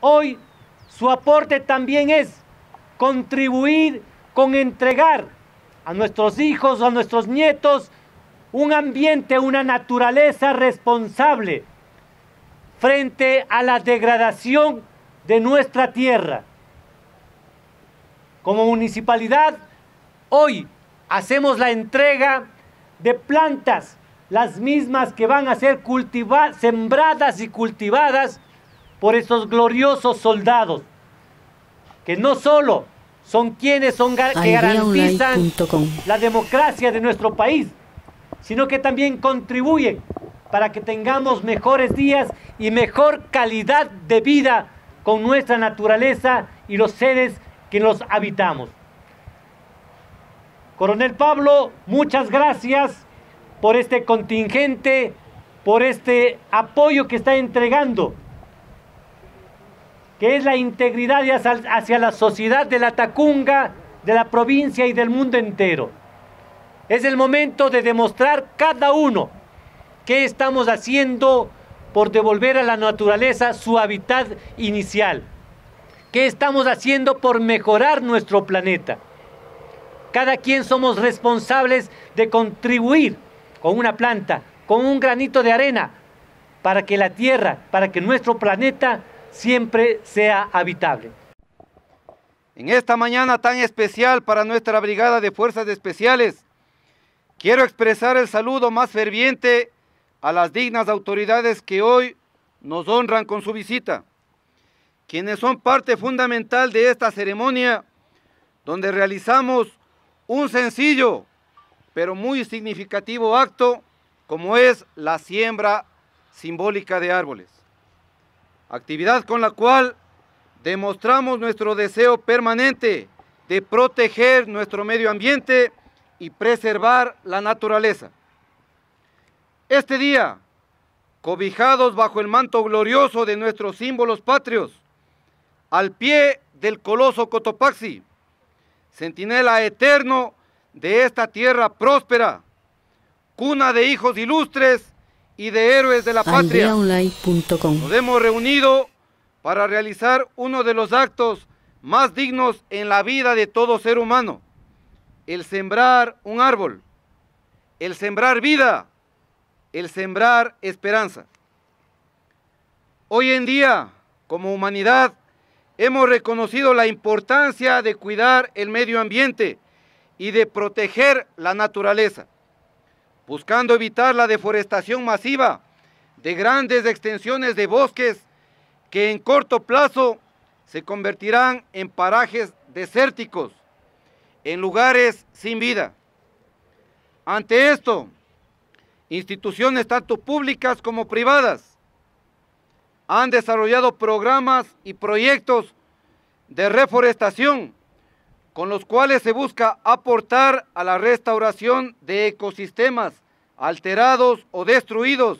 Hoy su aporte también es contribuir con entregar a nuestros hijos, a nuestros nietos, un ambiente, una naturaleza responsable frente a la degradación de nuestra tierra. Como municipalidad, hoy hacemos la entrega de plantas, las mismas que van a ser sembradas y cultivadas por esos gloriosos soldados, que no solo son quienes son que garantizan la democracia de nuestro país, sino que también contribuyen para que tengamos mejores días y mejor calidad de vida con nuestra naturaleza y los seres que nos habitamos. Coronel Pablo, muchas gracias por este contingente, por este apoyo que está entregando que es la integridad hacia la sociedad de la Tacunga, de la provincia y del mundo entero. Es el momento de demostrar cada uno qué estamos haciendo por devolver a la naturaleza su hábitat inicial, qué estamos haciendo por mejorar nuestro planeta. Cada quien somos responsables de contribuir con una planta, con un granito de arena, para que la Tierra, para que nuestro planeta siempre sea habitable. En esta mañana tan especial para nuestra Brigada de Fuerzas Especiales, quiero expresar el saludo más ferviente a las dignas autoridades que hoy nos honran con su visita, quienes son parte fundamental de esta ceremonia donde realizamos un sencillo pero muy significativo acto como es la siembra simbólica de árboles actividad con la cual demostramos nuestro deseo permanente de proteger nuestro medio ambiente y preservar la naturaleza. Este día, cobijados bajo el manto glorioso de nuestros símbolos patrios, al pie del coloso Cotopaxi, centinela eterno de esta tierra próspera, cuna de hijos ilustres y de héroes de la patria. Nos hemos reunido para realizar uno de los actos más dignos en la vida de todo ser humano, el sembrar un árbol, el sembrar vida, el sembrar esperanza. Hoy en día, como humanidad, hemos reconocido la importancia de cuidar el medio ambiente y de proteger la naturaleza buscando evitar la deforestación masiva de grandes extensiones de bosques que en corto plazo se convertirán en parajes desérticos, en lugares sin vida. Ante esto, instituciones tanto públicas como privadas han desarrollado programas y proyectos de reforestación con los cuales se busca aportar a la restauración de ecosistemas alterados o destruidos,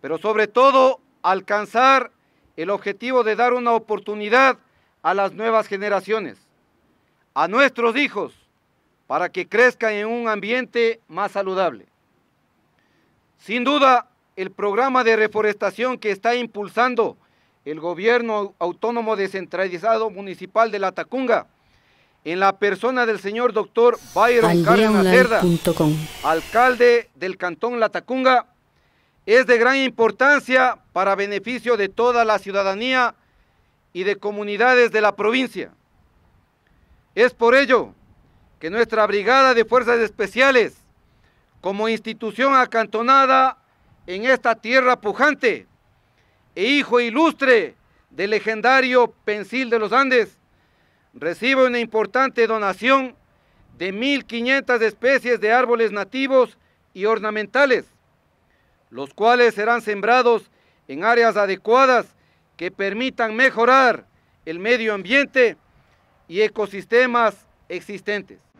pero sobre todo alcanzar el objetivo de dar una oportunidad a las nuevas generaciones, a nuestros hijos, para que crezcan en un ambiente más saludable. Sin duda, el programa de reforestación que está impulsando el gobierno autónomo descentralizado municipal de La Tacunga en la persona del señor doctor Byron Cárdenas alcalde del Cantón Latacunga, es de gran importancia para beneficio de toda la ciudadanía y de comunidades de la provincia. Es por ello que nuestra Brigada de Fuerzas Especiales, como institución acantonada en esta tierra pujante e hijo ilustre del legendario Pensil de los Andes, recibe una importante donación de 1.500 especies de árboles nativos y ornamentales, los cuales serán sembrados en áreas adecuadas que permitan mejorar el medio ambiente y ecosistemas existentes.